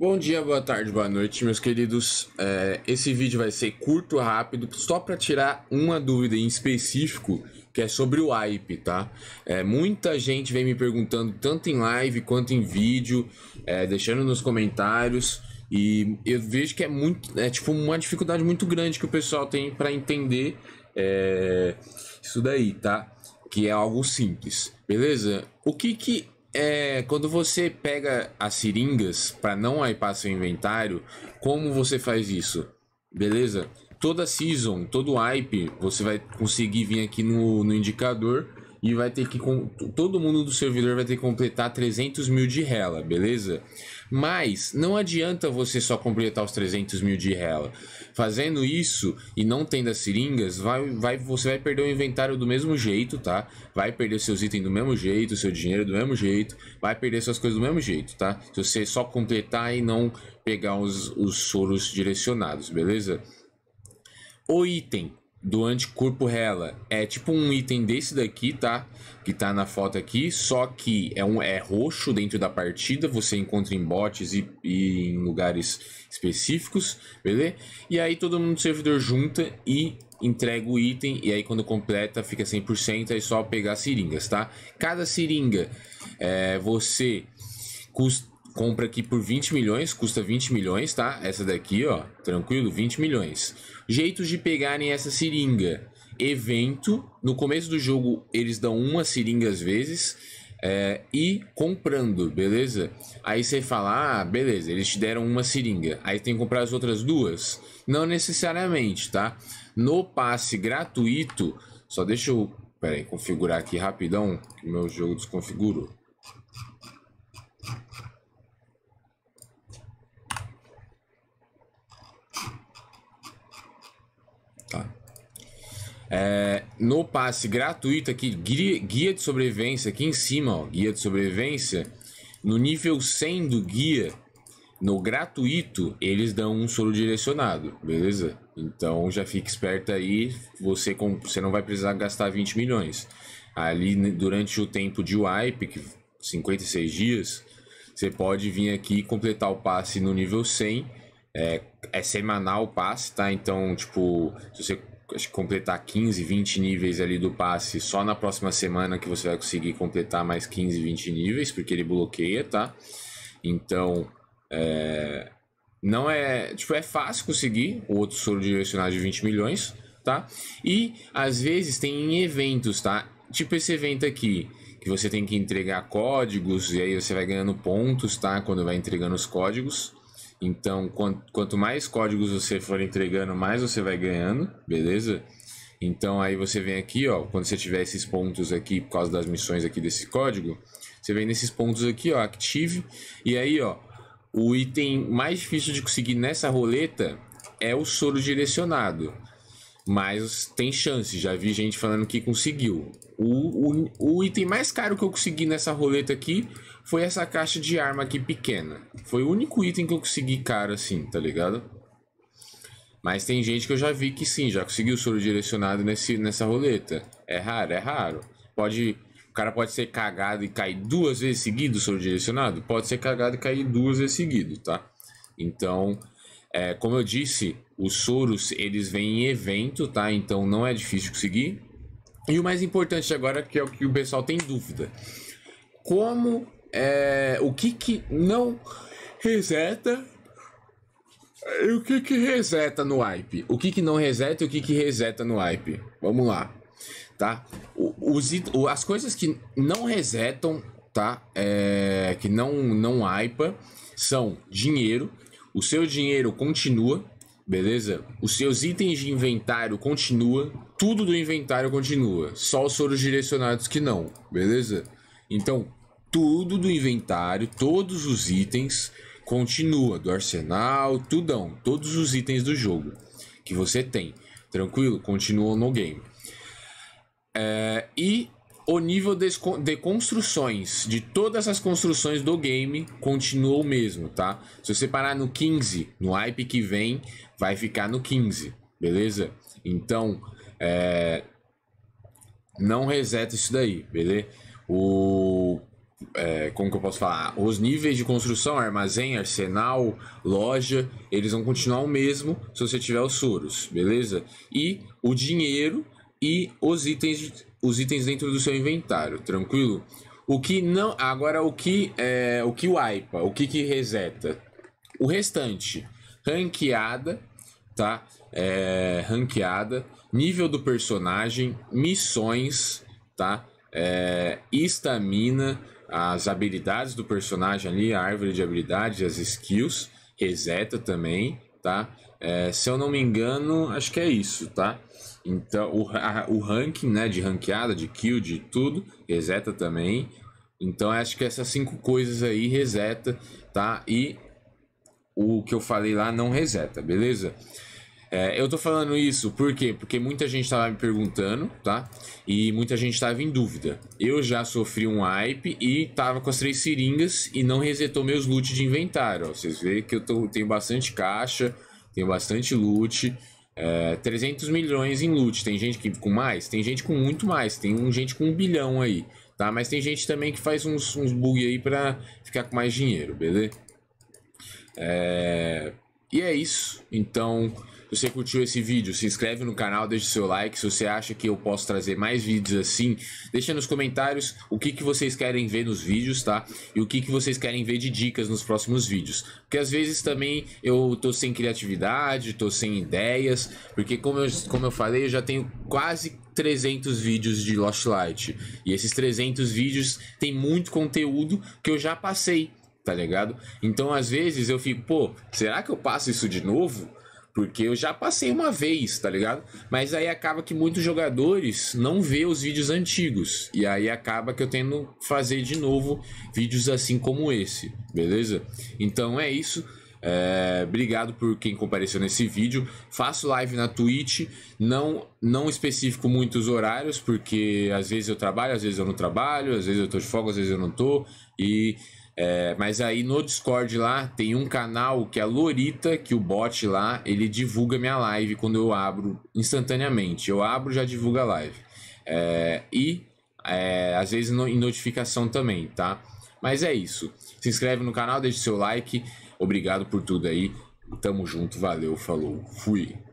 Bom dia, boa tarde, boa noite, meus queridos. É, esse vídeo vai ser curto, rápido, só para tirar uma dúvida em específico, que é sobre o hype, tá? É, muita gente vem me perguntando, tanto em live quanto em vídeo, é, deixando nos comentários. E eu vejo que é muito, é tipo uma dificuldade muito grande que o pessoal tem para entender é, isso daí, tá? Que é algo simples, beleza? O que que é, quando você pega as seringas para não aipar seu inventário, como você faz isso? Beleza? Toda season, todo hype, você vai conseguir vir aqui no, no indicador e vai ter que. Todo mundo do servidor vai ter que completar 300 mil de rela, beleza? Mas não adianta você só completar os 300 mil de rela. Fazendo isso e não tendo as seringas, vai, vai, você vai perder o inventário do mesmo jeito, tá? Vai perder seus itens do mesmo jeito, seu dinheiro do mesmo jeito, vai perder suas coisas do mesmo jeito, tá? Se você só completar e não pegar os, os soros direcionados, beleza? O item do anticorpo Rela. É tipo um item desse daqui, tá? Que tá na foto aqui, só que é, um, é roxo dentro da partida, você encontra em bots e, e em lugares específicos, beleza? E aí todo mundo do servidor junta e entrega o item, e aí quando completa fica 100%, aí é só pegar seringas, tá? Cada seringa, é, você custa compra aqui por 20 milhões, custa 20 milhões, tá? Essa daqui, ó, tranquilo, 20 milhões. Jeitos de pegarem essa seringa. Evento, no começo do jogo eles dão uma seringa às vezes, é, e comprando, beleza? Aí você fala, ah, beleza, eles te deram uma seringa, aí tem que comprar as outras duas? Não necessariamente, tá? No passe gratuito, só deixa eu, peraí, configurar aqui rapidão, que meu jogo desconfigurou. É, no passe gratuito aqui, guia, guia de sobrevivência, aqui em cima, ó, guia de sobrevivência, no nível 100 do guia, no gratuito, eles dão um soro direcionado, beleza? Então já fique esperto aí, você, com, você não vai precisar gastar 20 milhões. Ali durante o tempo de wipe, que 56 dias, você pode vir aqui e completar o passe no nível 100. É, é semanal o passe, tá? Então, tipo, se você acho que completar 15, 20 níveis ali do passe só na próxima semana que você vai conseguir completar mais 15, 20 níveis, porque ele bloqueia, tá? Então, é, não é, tipo, é fácil conseguir o outro soro direcionado de 20 milhões, tá? E às vezes tem eventos, tá? Tipo esse evento aqui, que você tem que entregar códigos e aí você vai ganhando pontos, tá? Quando vai entregando os códigos. Então, quanto mais códigos você for entregando, mais você vai ganhando, beleza? Então aí você vem aqui, ó, quando você tiver esses pontos aqui, por causa das missões aqui desse código, você vem nesses pontos aqui, ó, Active, e aí, ó, o item mais difícil de conseguir nessa roleta é o soro direcionado. Mas tem chance, já vi gente falando que conseguiu. O, o, o item mais caro que eu consegui nessa roleta aqui foi essa caixa de arma aqui pequena. Foi o único item que eu consegui caro assim, tá ligado? Mas tem gente que eu já vi que sim, já conseguiu o soro direcionado nesse, nessa roleta. É raro, é raro. Pode, o cara pode ser cagado e cair duas vezes seguido o soro direcionado? Pode ser cagado e cair duas vezes seguido, tá? Então, é, como eu disse, os soros eles vêm em evento, tá? Então não é difícil conseguir. E o mais importante agora, que é o que o pessoal tem dúvida. Como é, o que que não reseta e o que que reseta no hype? O que que não reseta e o que que reseta no hype? Vamos lá, tá? Os, as coisas que não resetam, tá? É, que não, não hypa são dinheiro, o seu dinheiro continua, beleza? Os seus itens de inventário continua, tudo do inventário continua, só os soros direcionados que não, beleza? Então, tudo do inventário, todos os itens continua do arsenal, tudão, todos os itens do jogo que você tem, tranquilo, continuam no game. É, e o nível de, de construções, de todas as construções do game, continuou o mesmo, tá? Se você parar no 15, no hype que vem, vai ficar no 15, beleza? Então, é... não reseta isso daí, beleza? O... É, como que eu posso falar? Os níveis de construção, armazém, arsenal, loja, eles vão continuar o mesmo se você tiver os suros, beleza? E o dinheiro e os itens os itens dentro do seu inventário, tranquilo? O que não. Agora, o que é, o que wipe, o que, que reseta? O restante. Ranqueada, tá? É, ranqueada, nível do personagem, missões, tá? É, estamina, é, as habilidades do personagem ali, a árvore de habilidades, as skills, reseta também, tá? É, se eu não me engano, acho que é isso, tá? Então, o, a, o ranking, né, de ranqueada, de kill, de tudo, reseta também. Então, acho que essas cinco coisas aí reseta, tá? E o que eu falei lá não reseta, beleza? É, eu tô falando isso por quê? Porque muita gente tava tá me perguntando, tá? E muita gente tava em dúvida. Eu já sofri um hype e tava com as três seringas e não resetou meus loot de inventário. Ó. Vocês veem que eu tô, tenho bastante caixa, tenho bastante loot. É, 300 milhões em loot. Tem gente que com mais? Tem gente com muito mais. Tem um, gente com um bilhão aí, tá? Mas tem gente também que faz uns, uns bug aí pra ficar com mais dinheiro, beleza? É... E é isso. Então... Se você curtiu esse vídeo, se inscreve no canal, deixa seu like. Se você acha que eu posso trazer mais vídeos assim, deixa nos comentários o que, que vocês querem ver nos vídeos, tá? E o que, que vocês querem ver de dicas nos próximos vídeos. Porque às vezes também eu tô sem criatividade, tô sem ideias, porque como eu, como eu falei, eu já tenho quase 300 vídeos de Lost Light. E esses 300 vídeos tem muito conteúdo que eu já passei, tá ligado? Então às vezes eu fico, pô, será que eu passo isso de novo? Porque eu já passei uma vez, tá ligado? Mas aí acaba que muitos jogadores não vê os vídeos antigos. E aí acaba que eu tendo fazer de novo vídeos assim como esse, beleza? Então é isso. É, obrigado por quem compareceu nesse vídeo. Faço live na Twitch, não não especifico muitos horários, porque às vezes eu trabalho, às vezes eu não trabalho, às vezes eu tô de folga, às vezes eu não tô. E é, mas aí no Discord lá tem um canal que é a Lorita, que o bot lá, ele divulga minha live quando eu abro instantaneamente. Eu abro já divulga a live. É, e é, às vezes no, em notificação também, tá? Mas é isso. Se inscreve no canal, deixa seu like. Obrigado por tudo aí. Tamo junto, valeu, falou, fui.